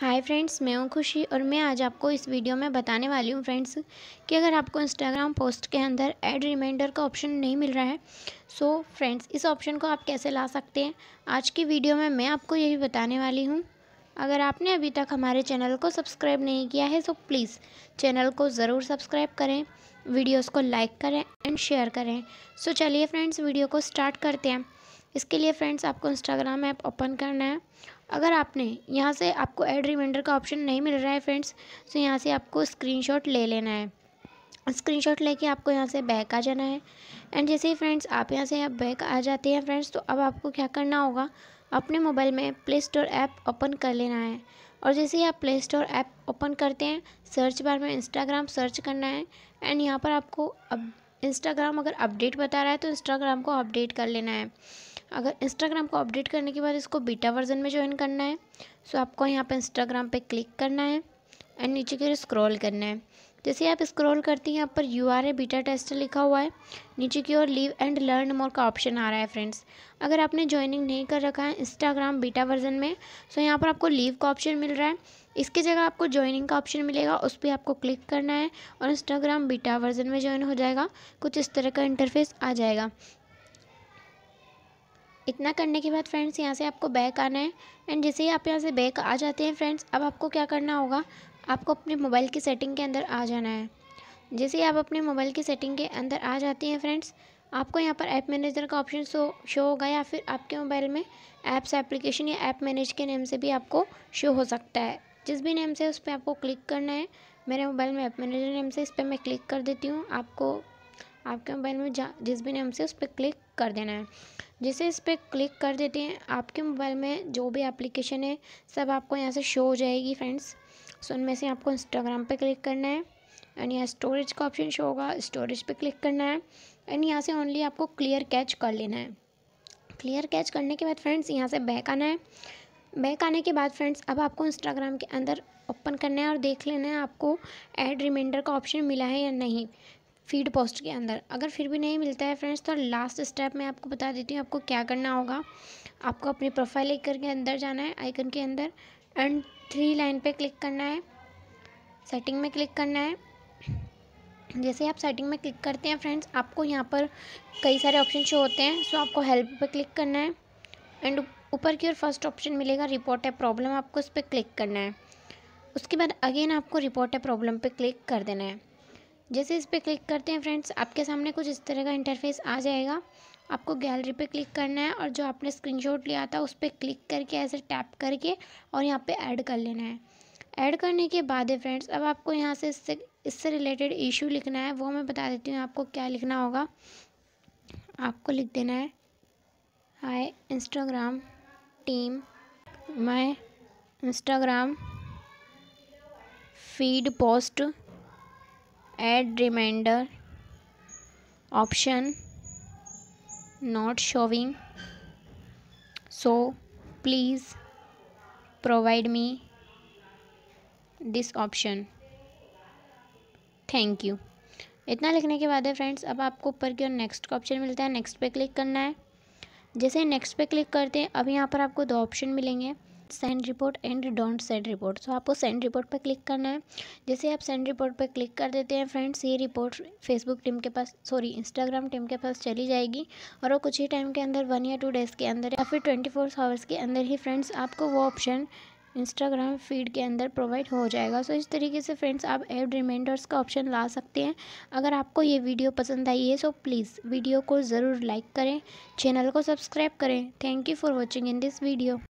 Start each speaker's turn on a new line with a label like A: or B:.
A: hi friends मैं हूं खुशी और मैं आज आपको इस वीडियो में बताने वाली हूं फ्रेंड्स कि अगर आपको इंस्टाग्राम पोस्ट के अंदर ऐड रिमाइंडर का ऑप्शन नहीं मिल रहा है सो so, फ्रेंड्स इस ऑप्शन को आप कैसे ला सकते हैं आज की वीडियो में मैं आपको यही बताने वाली हूं अगर आपने अभी तक हमारे चैनल को सब्सक्राइब नहीं किया है सो तो प्लीज़ चैनल को ज़रूर सब्सक्राइब करें वीडियोज़ को लाइक करें एंड शेयर करें सो so, चलिए फ्रेंड्स वीडियो को स्टार्ट करते हैं इसके लिए फ्रेंड्स आपको इंस्टाग्राम ऐप ओपन करना है अगर आपने यहाँ से आपको ऐड रिमाइंडर का ऑप्शन नहीं मिल रहा है फ्रेंड्स तो यहाँ से आपको स्क्रीनशॉट ले लेना है स्क्रीनशॉट लेके आपको यहाँ से बैक आ जाना है एंड जैसे ही फ्रेंड्स आप यहाँ से आप बैक आ जाते हैं फ्रेंड्स तो अब आपको क्या करना होगा अपने मोबाइल में प्ले स्टोर ऐप ओपन कर लेना है और जैसे ही आप प्ले स्टोर ऐप ओपन करते हैं सर्च बार में इंस्टाग्राम सर्च करना है एंड यहाँ पर आपको अब इंस्टाग्राम अगर अपडेट बता रहा है तो इंस्टाग्राम को अपडेट कर लेना है अगर इंस्टाग्राम को अपडेट करने के बाद इसको बीटा वर्जन में ज्वाइन करना है सो आपको यहाँ पर इंस्टाग्राम पर क्लिक करना है एंड नीचे की स्क्रॉल करना है जैसे आप स्क्रॉल करते हैं यहाँ पर you are a beta test लिखा हुआ है नीचे की ओर लीव एंड लर्न मोर का ऑप्शन आ रहा है फ्रेंड्स अगर आपने ज्वाइनिंग नहीं कर रखा है इंस्टाग्राम बीटा वर्जन में सो तो यहाँ पर आपको लीव का ऑप्शन मिल रहा है इसकी जगह आपको ज्वाइनिंग का ऑप्शन मिलेगा उस पर आपको क्लिक करना है और इंस्टाग्राम बीटा वर्जन में ज्वाइन हो जाएगा कुछ इस तरह का इंटरफेस आ जाएगा इतना करने के बाद फ्रेंड्स यहाँ से आपको बैक आना है एंड जैसे ही आप यहाँ से बैक आ जाते हैं फ्रेंड्स अब आपको क्या करना होगा आपको अपने मोबाइल की सेटिंग के अंदर आ जाना है जैसे आप अपने मोबाइल की सेटिंग के अंदर आ जाती हैं फ्रेंड्स आपको यहाँ पर ऐप मैनेजर का ऑप्शन शो शो होगा या फिर आपके मोबाइल में ऐप्स एप्लीकेशन या ऐप मैनेज के नेम से भी आपको शो हो सकता है जिस भी नेम से उस पर आपको क्लिक करना है मेरे मोबाइल में ऐप मैनेजर नेम से इस पर मैं क्लिक कर देती हूँ आपको आपके मोबाइल में जा जिस भी नेम से उस पर क्लिक कर देना है जैसे इस पर क्लिक कर देते हैं आपके मोबाइल में जो भी एप्लीकेशन है सब आपको यहाँ से शो हो जाएगी फ्रेंड्स सो उनमें से आपको इंस्टाग्राम पे क्लिक करना है एंड यहाँ स्टोरेज का ऑप्शन शो होगा स्टोरेज पे क्लिक करना है एंड यहाँ से ओनली आपको क्लियर कैच कर लेना है क्लियर कैच करने के बाद फ्रेंड्स यहाँ से बैक आना है बैक आने के बाद फ्रेंड्स अब आपको इंस्टाग्राम के अंदर ओपन करना है और देख लेना है आपको ऐड रिमाइंडर का ऑप्शन मिला है या नहीं फीड पोस्ट के अंदर अगर फिर भी नहीं मिलता है फ्रेंड्स तो लास्ट स्टेप मैं आपको बता देती हूँ आपको क्या करना होगा आपको अपनी प्रोफाइल आइकन के अंदर जाना है आइकन के अंदर एंड थ्री लाइन पे क्लिक करना है सेटिंग में क्लिक करना है जैसे आप सेटिंग में क्लिक करते हैं फ्रेंड्स आपको यहाँ पर कई सारे ऑप्शन शो होते हैं सो आपको हेल्प पर क्लिक करना है एंड ऊपर की ओर फर्स्ट ऑप्शन मिलेगा रिपोर्ट है प्रॉब्लम आपको इस पर क्लिक करना है उसके बाद अगेन आपको रिपोर्ट है प्रॉब्लम पे क्लिक कर देना है जैसे इस पर क्लिक करते हैं फ्रेंड्स आपके सामने कुछ इस तरह का इंटरफेस आ जाएगा आपको गैलरी पे क्लिक करना है और जो आपने स्क्रीनशॉट लिया था उस पर क्लिक करके ऐसे टैप करके और यहाँ पे ऐड कर लेना है ऐड करने के बाद है फ्रेंड्स अब आपको यहाँ से इससे इससे रिलेटेड इशू लिखना है वो मैं बता देती हूँ आपको क्या लिखना होगा आपको लिख देना है hi Instagram team my Instagram feed post add reminder option not showing so please provide me this option thank you इतना लिखने के बाद है फ्रेंड्स अब आपको ऊपर की ओर नेक्स्ट का ऑप्शन मिलता है नेक्स्ट पे क्लिक करना है जैसे नेक्स्ट पे क्लिक करते हैं अब यहाँ पर आपको दो ऑप्शन मिलेंगे send report and don't send report so आपको सेंड रिपोर्ट पर क्लिक करना है जैसे आप सेंड रिपोर्ट पर क्लिक कर देते हैं फ्रेंड्स ये रिपोर्ट फेसबुक टीम के पास सॉरी इंस्टाग्राम टीम के पास चली जाएगी और वो कुछ ही टाइम के अंदर वन या टू डेज़ के अंदर या फिर ट्वेंटी फोर आवर्स के अंदर ही फ्रेंड्स आपको वो ऑप्शन इंस्टाग्राम फीड के अंदर प्रोवाइड हो जाएगा सो so, इस तरीके से फ्रेंड्स आप एड रिमाइंडर्स का ऑप्शन ला सकते हैं अगर आपको ये वीडियो पसंद आई है सो so प्लीज़ वीडियो को ज़रूर लाइक करें चैनल को सब्सक्राइब करें thank you for watching in this video